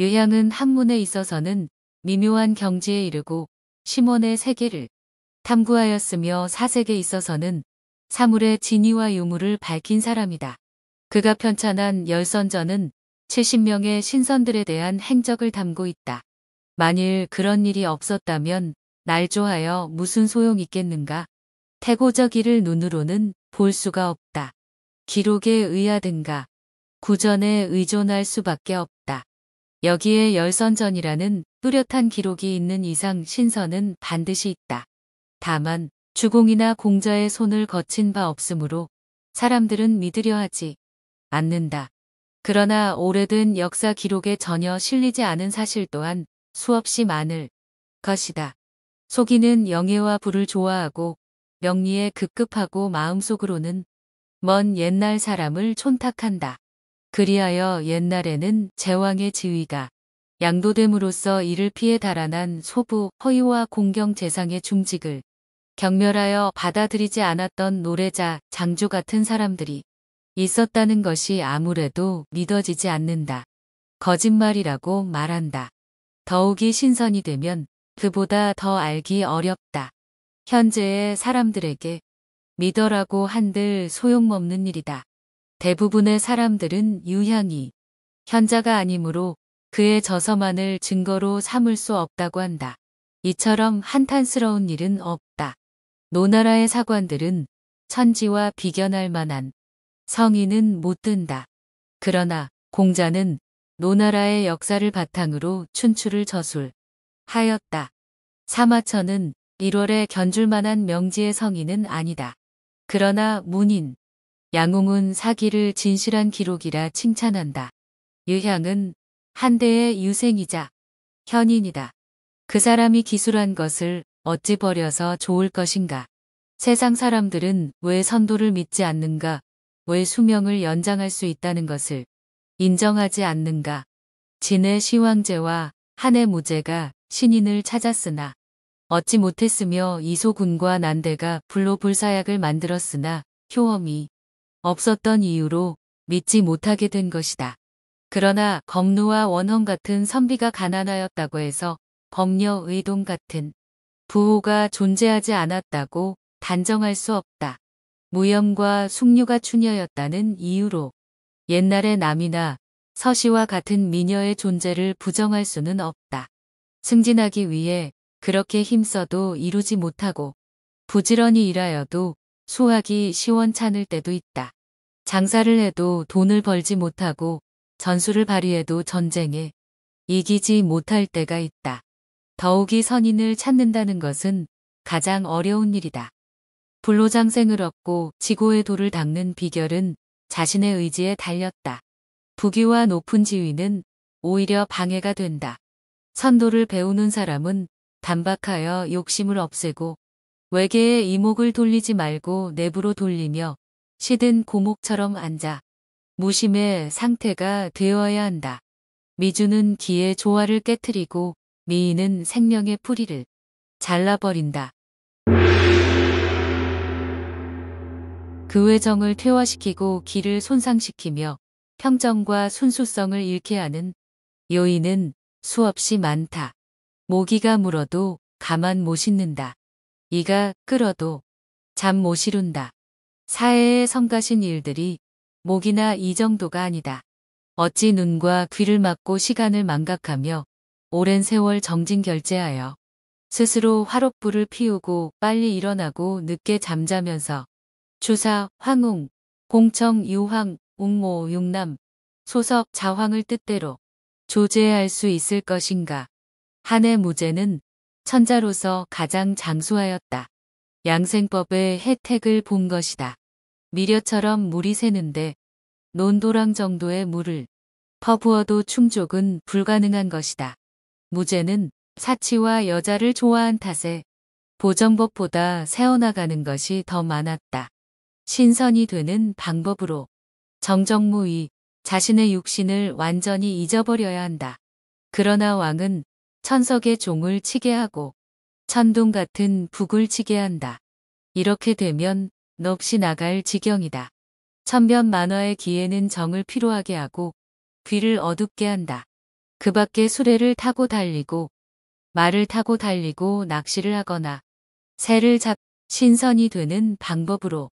유향은 학문에 있어서는 미묘한 경지에 이르고 심원의 세계를 탐구하였으며 사색에 있어서는 사물의 진위와 유무를 밝힌 사람이다. 그가 편찬한 열선전은 70명의 신선들에 대한 행적을 담고 있다. 만일 그런 일이 없었다면 날조하여 무슨 소용 있겠는가? 태고적 일을 눈으로는 볼 수가 없다. 기록에 의하든가 구전에 의존할 수밖에 없다. 여기에 열선전이라는 뚜렷한 기록이 있는 이상 신선은 반드시 있다. 다만 주공이나 공자의 손을 거친 바 없으므로 사람들은 믿으려 하지 않는다. 그러나 오래된 역사 기록에 전혀 실리지 않은 사실 또한 수없이 많을 것이다. 속이는 영예와 부를 좋아하고 명리에 급급하고 마음속으로는 먼 옛날 사람을 촌탁한다. 그리하여 옛날에는 제왕의 지위가 양도됨으로써 이를 피해 달아난 소부 허위와 공경 재상의 중직을 경멸하여 받아들이지 않았던 노래자 장조 같은 사람들이 있었다는 것이 아무래도 믿어지지 않는다. 거짓말이라고 말한다. 더욱이 신선이 되면 그보다 더 알기 어렵다. 현재의 사람들에게 믿어라고 한들 소용없는 일이다. 대부분의 사람들은 유향이 현자가 아니므로 그의 저서만을 증거로 삼을 수 없다고 한다. 이처럼 한탄스러운 일은 없다. 노나라의 사관들은 천지와 비견할 만한 성인은 못 든다. 그러나 공자는 노나라의 역사를 바탕으로 춘추를 저술하였다. 사마천은 1월에 견줄만한 명지의 성인은 아니다. 그러나 문인, 양웅은 사기를 진실한 기록이라 칭찬한다. 유향은 한대의 유생이자 현인이다. 그 사람이 기술한 것을 어찌 버려서 좋을 것인가. 세상 사람들은 왜 선도를 믿지 않는가, 왜 수명을 연장할 수 있다는 것을 인정하지 않는가. 진의 시황제와 한의 무제가 신인을 찾았으나 얻지 못했으며 이소군과 난대가 불로 불사약을 만들었으나 효험이 없었던 이유로 믿지 못하게 된 것이다. 그러나 검루와 원헌 같은 선비가 가난하였다고 해서 범녀 의동 같은 부호가 존재하지 않았다고 단정할 수 없다. 무염과 숙류가 추녀였다는 이유로 옛날의 남이나 서시와 같은 미녀의 존재를 부정할 수는 없다. 승진하기 위해 그렇게 힘써도 이루지 못하고 부지런히 일하여도 수확이 시원찮을 때도 있다. 장사를 해도 돈을 벌지 못하고 전술을 발휘해도 전쟁에 이기지 못할 때가 있다. 더욱이 선인을 찾는다는 것은 가장 어려운 일이다. 불로장생을 얻고 지고의 도를 닦는 비결은 자신의 의지에 달렸다. 부귀와 높은 지위는 오히려 방해가 된다. 선도를 배우는 사람은 단박하여 욕심을 없애고 외계의 이목을 돌리지 말고 내부로 돌리며 시든 고목처럼 앉아 무심의 상태가 되어야 한다. 미주는 기의 조화를 깨뜨리고 미인은 생명의 뿌리를 잘라버린다. 그 외정을 퇴화시키고 기를 손상시키며 평정과 순수성을 잃게 하는 요인은 수없이 많다. 모기가 물어도 가만 못 있는다. 이가 끓어도 잠못 이룬다. 사회에 성가신 일들이 모기나이 정도가 아니다. 어찌 눈과 귀를 막고 시간을 망각하며 오랜 세월 정진결제하여 스스로 화롯불을 피우고 빨리 일어나고 늦게 잠자면서 주사, 황웅, 공청, 유황, 웅모, 용남, 소석, 자황을 뜻대로 조제할 수 있을 것인가. 한해 무제는 천자로서 가장 장수하였다. 양생법의 혜택을 본 것이다. 미려처럼 물이 새는데 논도랑 정도의 물을 퍼부어도 충족은 불가능한 것이다. 무제는 사치와 여자를 좋아한 탓에 보정법보다 세어나가는 것이 더 많았다. 신선이 되는 방법으로 정정무이 자신의 육신을 완전히 잊어버려야 한다. 그러나 왕은 천석의 종을 치게 하고 천둥 같은 북을 치게 한다. 이렇게 되면 넋이 나갈 지경이다. 천변 만화의 기에는 정을 필요하게 하고 귀를 어둡게 한다. 그 밖에 수레를 타고 달리고 말을 타고 달리고 낚시를 하거나 새를 잡 신선이 되는 방법으로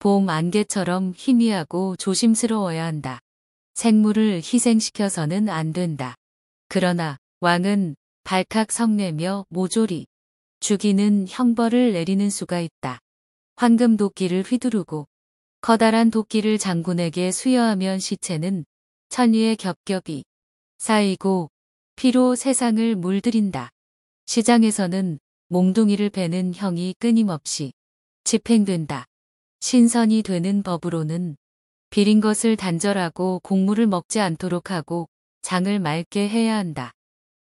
봄 안개처럼 희미하고 조심스러워야 한다. 생물을 희생시켜서는 안 된다. 그러나 왕은 발칵 성내며 모조리 죽이는 형벌을 내리는 수가 있다. 황금 도끼를 휘두르고 커다란 도끼를 장군에게 수여하면 시체는 천리의 겹겹이 쌓이고 피로 세상을 물들인다. 시장에서는 몽둥이를 베는 형이 끊임없이 집행된다. 신선이 되는 법으로는 비린 것을 단절하고 곡물을 먹지 않도록 하고 장을 맑게 해야 한다.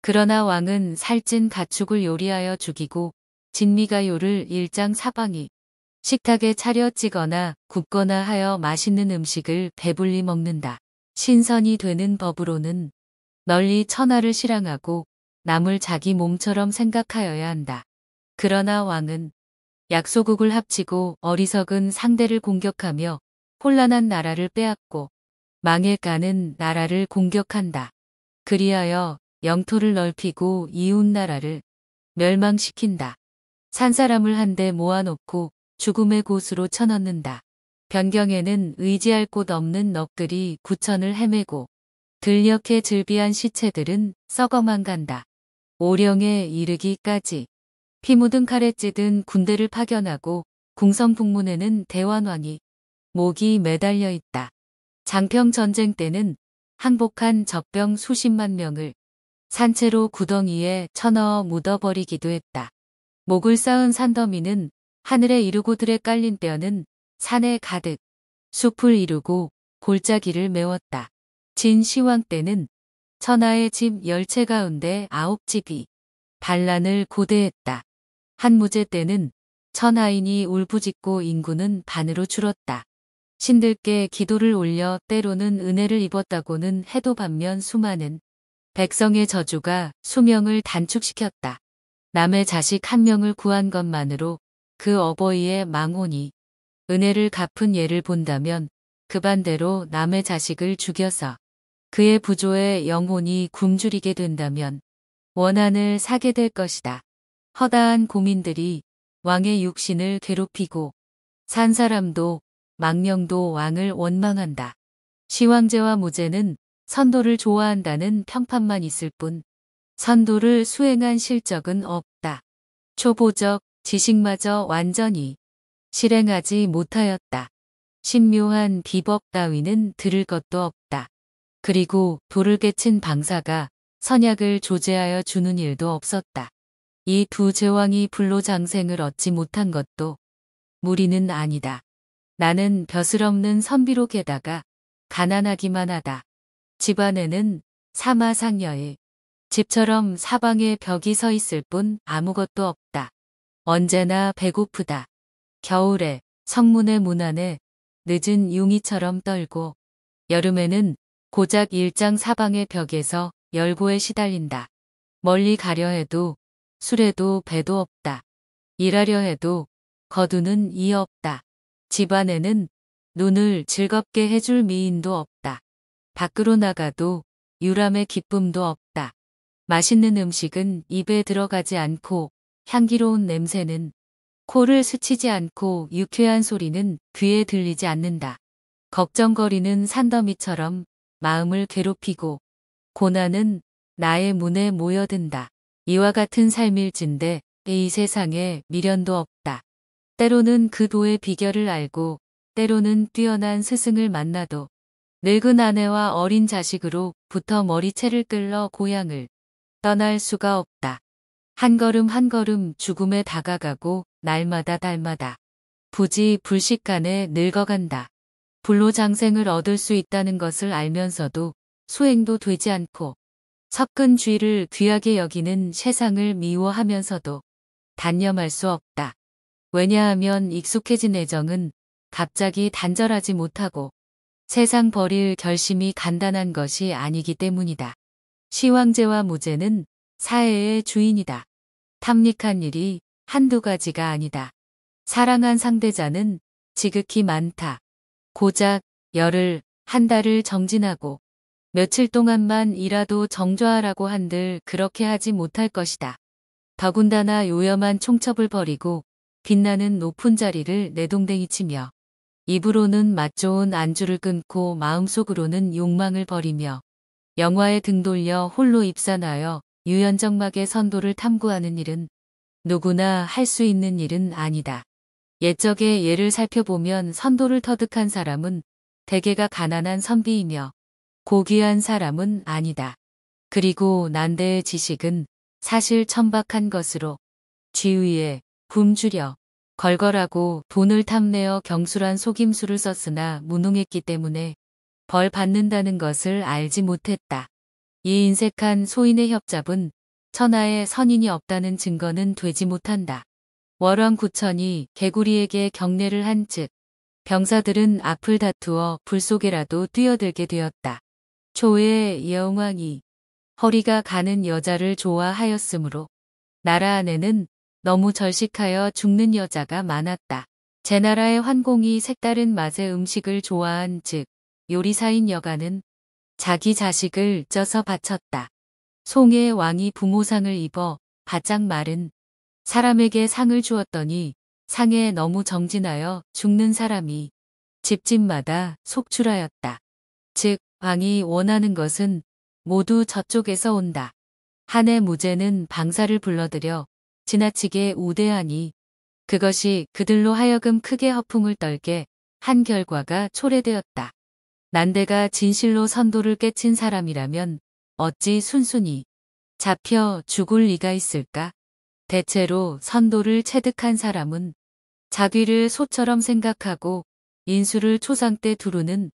그러나 왕은 살찐 가축을 요리하여 죽이고 진미가요를 일장 사방이 식탁에 차려 찌거나 굽거나 하여 맛있는 음식을 배불리 먹는다. 신선이 되는 법으로는 널리 천하를 실랑하고 남을 자기 몸처럼 생각하여야 한다. 그러나 왕은 약소국을 합치고 어리석은 상대를 공격하며 혼란한 나라를 빼앗고 망해가는 나라를 공격한다. 그리하여 영토를 넓히고 이웃나라를 멸망시킨다. 산 사람을 한데 모아놓고 죽음의 곳으로 쳐넣는다. 변경에는 의지할 곳 없는 넋들이 구천을 헤매고 들녘해 즐비한 시체들은 썩어만 간다. 오령에 이르기까지 피 묻은 칼에 찌든 군대를 파견하고 궁성 북문에는 대환왕이 목이 매달려 있다. 장평 전쟁 때는 항복한 적병 수십만 명을 산채로 구덩이에 쳐넣어 묻어버리기도 했다. 목을 쌓은 산더미는 하늘에 이르고 들에 깔린 뼈는 산에 가득 숲을 이루고 골짜기를 메웠다. 진시황 때는 천하의 집 열채 가운데 아홉 집이 반란을 고대했다. 한무제 때는 천하인이 울부짖고 인구는 반으로 줄었다. 신들께 기도를 올려 때로는 은혜를 입었다고는 해도 반면 수많은 백성의 저주가 수명을 단축시켰다. 남의 자식 한 명을 구한 것만으로 그 어버이의 망혼이 은혜를 갚은 예를 본다면 그 반대로 남의 자식을 죽여서 그의 부조의 영혼이 굶주리게 된다면 원한을 사게 될 것이다. 허다한 고민들이 왕의 육신을 괴롭히고 산 사람도 망령도 왕을 원망한다. 시황제와 무제는 선도를 좋아한다는 평판만 있을 뿐 선도를 수행한 실적은 없다. 초보적 지식마저 완전히 실행하지 못하였다. 신묘한 비법 따위는 들을 것도 없다. 그리고 불을 깨친 방사가 선약을 조제하여 주는 일도 없었다. 이 두 제왕이 불로장생을 얻지 못한 것도 무리는 아니다. 나는 벼슬 없는 선비로 게다가 가난하기만 하다. 집안에는 사마상여의 집처럼 사방에 벽이 서 있을 뿐 아무것도 없다. 언제나 배고프다. 겨울에 성문의 문 안에 늦은 용이처럼 떨고 여름에는 고작 일장 사방의 벽에서 열고에 시달린다. 멀리 가려 해도 술에도 배도 없다. 일하려 해도 거두는 이 없다. 집안에는 눈을 즐겁게 해줄 미인도 없다. 밖으로 나가도 유람의 기쁨도 없다. 맛있는 음식은 입에 들어가지 않고 향기로운 냄새는 코를 스치지 않고 유쾌한 소리는 귀에 들리지 않는다. 걱정거리는 산더미처럼 마음을 괴롭히고 고난은 나의 문에 모여든다. 이와 같은 삶일진데 이 세상에 미련도 없다. 때로는 그 도의 비결을 알고 때로는 뛰어난 스승을 만나도 늙은 아내와 어린 자식으로부터 머리채를 끌러 고향을 떠날 수가 없다. 한 걸음 한 걸음 죽음에 다가가고 날마다 달마다 부지 불식간에 늙어간다. 불로장생을 얻을 수 있다는 것을 알면서도 소행도 되지 않고 섞은 쥐를 귀하게 여기는 세상을 미워하면서도 단념할 수 없다. 왜냐하면 익숙해진 애정은 갑자기 단절하지 못하고 세상 버릴 결심이 간단한 것이 아니기 때문이다. 시황제와 무제는 사회의 주인이다. 탐닉한 일이 한두 가지가 아니다. 사랑한 상대자는 지극히 많다. 고작 열흘, 한 달을 정진하고 며칠 동안만 이라도정조하라고 한들 그렇게 하지 못할 것이다. 더군다나 요염한 총첩을 버리고 빛나는 높은 자리를 내동댕이 치며 입으로는 맛 좋은 안주를 끊고 마음속으로는 욕망을 버리며 영화에 등돌려 홀로 입산하여 유연적막의 선도를 탐구하는 일은 누구나 할 수 있는 일은 아니다. 옛적의 예를 살펴보면 선도를 터득한 사람은 대개가 가난한 선비이며 고귀한 사람은 아니다. 그리고 난대의 지식은 사실 천박한 것으로 쥐위에 굶주려 걸걸하고 돈을 탐내어 경술한 속임수를 썼으나 무능했기 때문에 벌 받는다는 것을 알지 못했다. 이 인색한 소인의 협잡은 천하에 선인이 없다는 증거는 되지 못한다. 월왕 구천이 개구리에게 경례를 한 즉 병사들은 앞을 다투어 불 속에라도 뛰어들게 되었다. 초에 여왕이 허리가 가는 여자를 좋아하였으므로 나라 안에는 너무 절식하여 죽는 여자가 많았다. 제 나라의 환공이 색다른 맛의 음식을 좋아한 즉 요리사인 여가는 자기 자식을 쪄서 바쳤다. 송의 왕이 부모상을 입어 바짝 마른 사람에게 상을 주었더니 상에 너무 정진하여 죽는 사람이 집집마다 속출하였다. 즉 왕이 원하는 것은 모두 저쪽에서 온다. 한의 무제는 방사를 불러들여 지나치게 우대하니 그것이 그들로 하여금 크게 허풍을 떨게 한 결과가 초래되었다. 난데가 진실로 선도를 깨친 사람이라면 어찌 순순히 잡혀 죽을 리가 있을까? 대체로 선도를 체득한 사람은 자기를 소처럼 생각하고 인수를 초상 때 두루는